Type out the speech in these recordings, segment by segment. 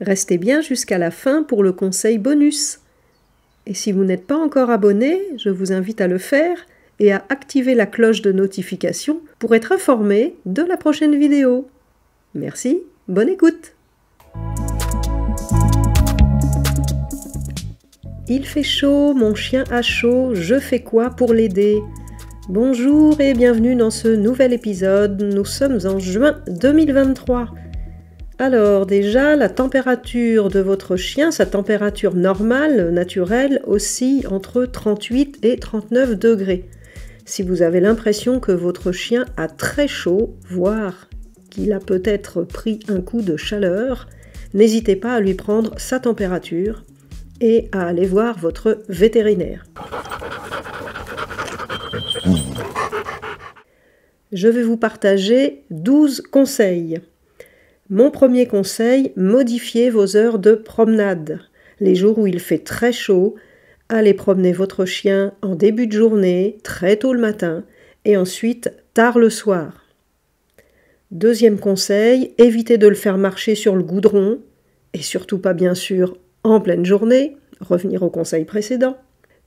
Restez bien jusqu'à la fin pour le conseil bonus. Et si vous n'êtes pas encore abonné, je vous invite à le faire et à activer la cloche de notification pour être informé de la prochaine vidéo. Merci, bonne écoute Il fait chaud, mon chien a chaud, je fais quoi pour l'aider Bonjour et bienvenue dans ce nouvel épisode, nous sommes en juin 2023. Alors déjà, la température de votre chien, sa température normale, naturelle, oscille entre 38 et 39 degrés. Si vous avez l'impression que votre chien a très chaud, voire qu'il a peut-être pris un coup de chaleur, n'hésitez pas à lui prendre sa température et à aller voir votre vétérinaire. Je vais vous partager 12 conseils mon premier conseil, modifiez vos heures de promenade. Les jours où il fait très chaud, allez promener votre chien en début de journée, très tôt le matin, et ensuite tard le soir. Deuxième conseil, évitez de le faire marcher sur le goudron, et surtout pas bien sûr en pleine journée, revenir au conseil précédent.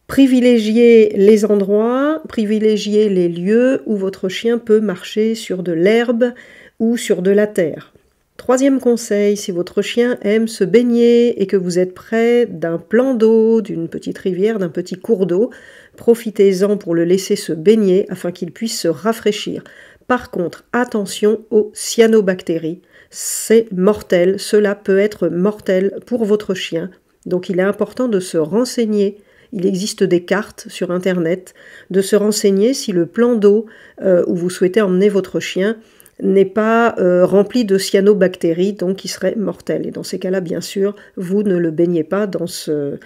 Privilégiez les endroits, privilégiez les lieux où votre chien peut marcher sur de l'herbe ou sur de la terre. Troisième conseil, si votre chien aime se baigner et que vous êtes près d'un plan d'eau, d'une petite rivière, d'un petit cours d'eau, profitez-en pour le laisser se baigner afin qu'il puisse se rafraîchir. Par contre, attention aux cyanobactéries. C'est mortel, cela peut être mortel pour votre chien. Donc il est important de se renseigner il existe des cartes sur Internet, de se renseigner si le plan d'eau euh, où vous souhaitez emmener votre chien n'est pas euh, rempli de cyanobactéries, donc qui serait mortel. Et dans ces cas-là, bien sûr, vous ne le baignez pas dans ce,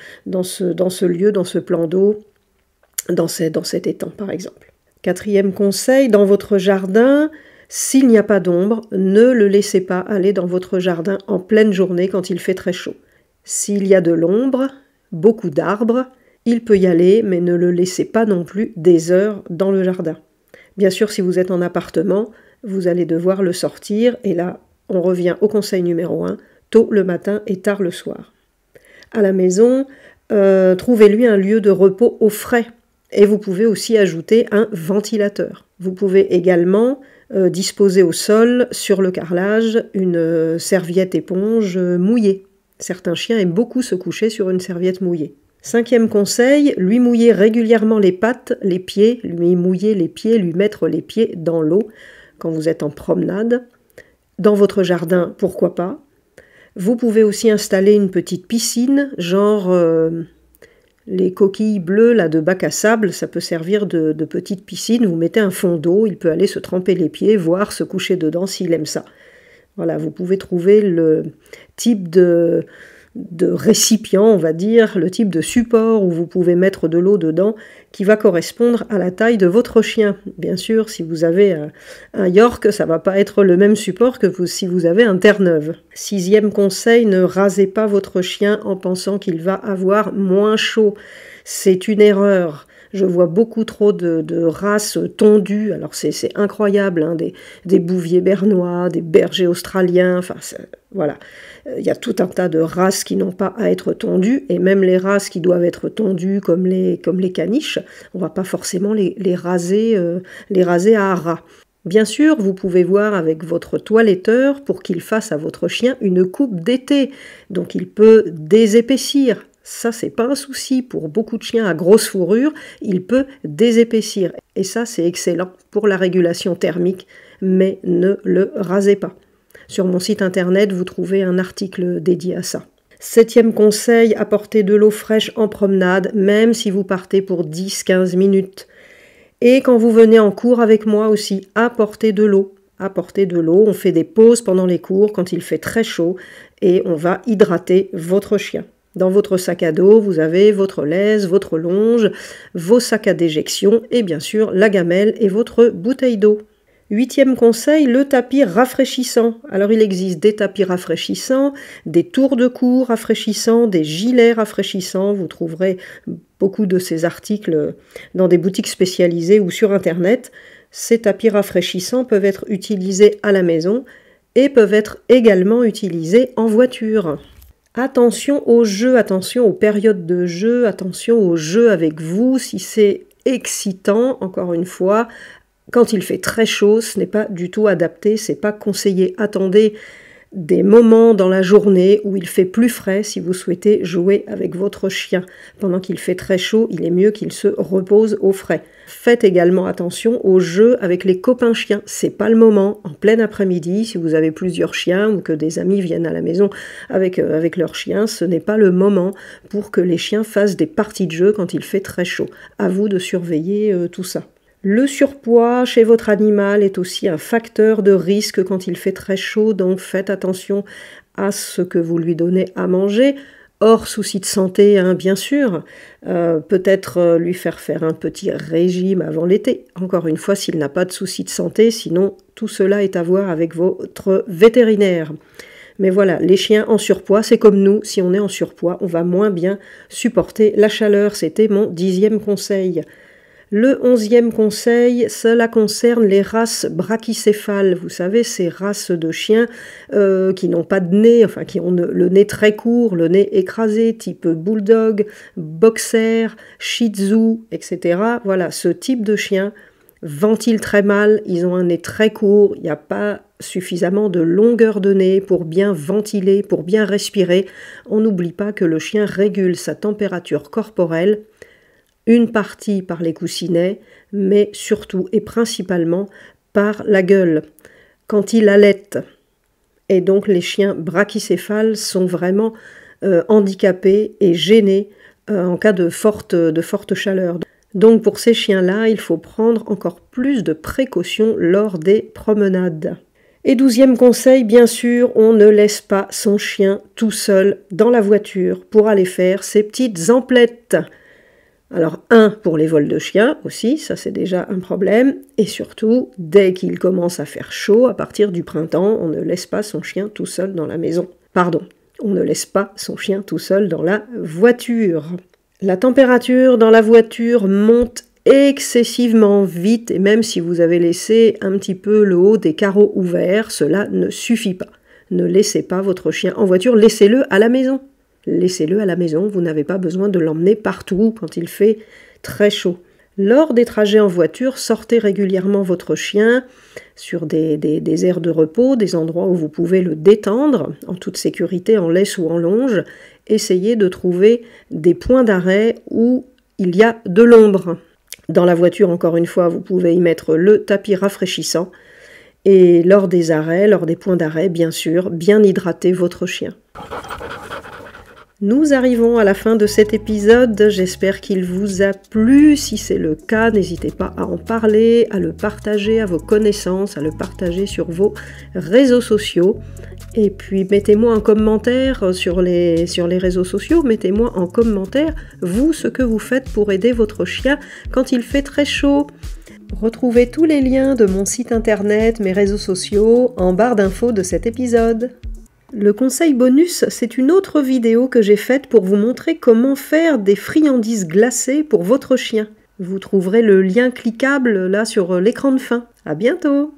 lieu, dans ce plan d'eau, dans cet étang, par exemple. Quatrième conseil, dans votre jardin, s'il n'y a pas d'ombre, ne le laissez pas aller dans votre jardin en pleine journée quand il fait très chaud. S'il y a de l'ombre, beaucoup d'arbres, il peut y aller, mais ne le laissez pas non plus des heures dans le jardin. Bien sûr, si vous êtes en appartement, vous allez devoir le sortir, et là, on revient au conseil numéro 1, tôt le matin et tard le soir. À la maison, euh, trouvez-lui un lieu de repos au frais, et vous pouvez aussi ajouter un ventilateur. Vous pouvez également euh, disposer au sol, sur le carrelage, une euh, serviette éponge mouillée. Certains chiens aiment beaucoup se coucher sur une serviette mouillée. Cinquième conseil, lui mouiller régulièrement les pattes, les pieds, lui mouiller les pieds, lui mettre les pieds dans l'eau quand vous êtes en promenade, dans votre jardin, pourquoi pas. Vous pouvez aussi installer une petite piscine, genre euh, les coquilles bleues là, de bac à sable, ça peut servir de, de petite piscine. Vous mettez un fond d'eau, il peut aller se tremper les pieds, voire se coucher dedans s'il aime ça. Voilà, vous pouvez trouver le type de, de récipient, on va dire, le type de support où vous pouvez mettre de l'eau dedans qui va correspondre à la taille de votre chien. Bien sûr, si vous avez un, York, ça va pas être le même support que si vous avez un Terre-Neuve. Sixième conseil, ne rasez pas votre chien en pensant qu'il va avoir moins chaud. C'est une erreur. Je vois beaucoup trop de, races tondues. Alors c'est incroyable, hein, des, bouviers bernois, des bergers australiens. Enfin voilà, euh, il y a tout un tas de races qui n'ont pas à être tondues et même les races qui doivent être tondues, comme les caniches, on va pas forcément les, raser, euh, les raser à ras. Bien sûr, vous pouvez voir avec votre toiletteur pour qu'il fasse à votre chien une coupe d'été, donc il peut désépaissir ça, c'est pas un souci pour beaucoup de chiens à grosse fourrure, il peut désépaissir. Et ça, c'est excellent pour la régulation thermique, mais ne le rasez pas. Sur mon site internet, vous trouvez un article dédié à ça. Septième conseil, apportez de l'eau fraîche en promenade, même si vous partez pour 10-15 minutes. Et quand vous venez en cours avec moi aussi, apportez de l'eau. Apportez de l'eau, on fait des pauses pendant les cours quand il fait très chaud et on va hydrater votre chien. Dans votre sac à dos, vous avez votre laisse, votre longe, vos sacs à déjection et bien sûr la gamelle et votre bouteille d'eau. Huitième conseil, le tapis rafraîchissant. Alors il existe des tapis rafraîchissants, des tours de cours rafraîchissants, des gilets rafraîchissants. Vous trouverez beaucoup de ces articles dans des boutiques spécialisées ou sur Internet. Ces tapis rafraîchissants peuvent être utilisés à la maison et peuvent être également utilisés en voiture. Attention au jeu, attention aux périodes de jeu, attention au jeu avec vous, si c'est excitant, encore une fois, quand il fait très chaud, ce n'est pas du tout adapté, c'est pas conseillé. Attendez des moments dans la journée où il fait plus frais si vous souhaitez jouer avec votre chien. Pendant qu'il fait très chaud, il est mieux qu'il se repose au frais. Faites également attention aux jeux avec les copains chiens. C'est pas le moment en plein après-midi si vous avez plusieurs chiens ou que des amis viennent à la maison avec euh, avec leurs chiens, ce n'est pas le moment pour que les chiens fassent des parties de jeu quand il fait très chaud. À vous de surveiller euh, tout ça. Le surpoids chez votre animal est aussi un facteur de risque quand il fait très chaud, donc faites attention à ce que vous lui donnez à manger. Hors souci de santé, hein, bien sûr, euh, peut-être euh, lui faire faire un petit régime avant l'été, encore une fois s'il n'a pas de souci de santé, sinon tout cela est à voir avec votre vétérinaire. Mais voilà, les chiens en surpoids, c'est comme nous, si on est en surpoids, on va moins bien supporter la chaleur, c'était mon dixième conseil. Le onzième conseil, cela concerne les races brachycéphales. Vous savez, ces races de chiens euh, qui n'ont pas de nez, enfin qui ont le nez très court, le nez écrasé, type bulldog, boxer, shih tzu, etc. Voilà, ce type de chien ventile très mal, ils ont un nez très court, il n'y a pas suffisamment de longueur de nez pour bien ventiler, pour bien respirer. On n'oublie pas que le chien régule sa température corporelle une partie par les coussinets, mais surtout et principalement par la gueule, quand il allait. Et donc les chiens brachycéphales sont vraiment euh, handicapés et gênés euh, en cas de forte, de forte chaleur. Donc pour ces chiens-là, il faut prendre encore plus de précautions lors des promenades. Et douzième conseil, bien sûr, on ne laisse pas son chien tout seul dans la voiture pour aller faire ses petites emplettes. Alors un pour les vols de chiens aussi, ça c'est déjà un problème. Et surtout, dès qu'il commence à faire chaud, à partir du printemps, on ne laisse pas son chien tout seul dans la maison. Pardon, on ne laisse pas son chien tout seul dans la voiture. La température dans la voiture monte excessivement vite et même si vous avez laissé un petit peu le haut des carreaux ouverts, cela ne suffit pas. Ne laissez pas votre chien en voiture, laissez-le à la maison. Laissez-le à la maison, vous n'avez pas besoin de l'emmener partout quand il fait très chaud. Lors des trajets en voiture, sortez régulièrement votre chien sur des, aires de repos, des endroits où vous pouvez le détendre en toute sécurité, en laisse ou en longe. Essayez de trouver des points d'arrêt où il y a de l'ombre. Dans la voiture, encore une fois, vous pouvez y mettre le tapis rafraîchissant. Et lors des arrêts, lors des points d'arrêt, bien sûr, bien hydrater votre chien. Nous arrivons à la fin de cet épisode, j'espère qu'il vous a plu. Si c'est le cas, n'hésitez pas à en parler, à le partager à vos connaissances, à le partager sur vos réseaux sociaux. Et puis mettez-moi en commentaire sur les, sur les réseaux sociaux, mettez-moi en commentaire vous ce que vous faites pour aider votre chien quand il fait très chaud. Retrouvez tous les liens de mon site internet, mes réseaux sociaux en barre d'infos de cet épisode. Le conseil bonus, c'est une autre vidéo que j'ai faite pour vous montrer comment faire des friandises glacées pour votre chien. Vous trouverez le lien cliquable là sur l'écran de fin. À bientôt!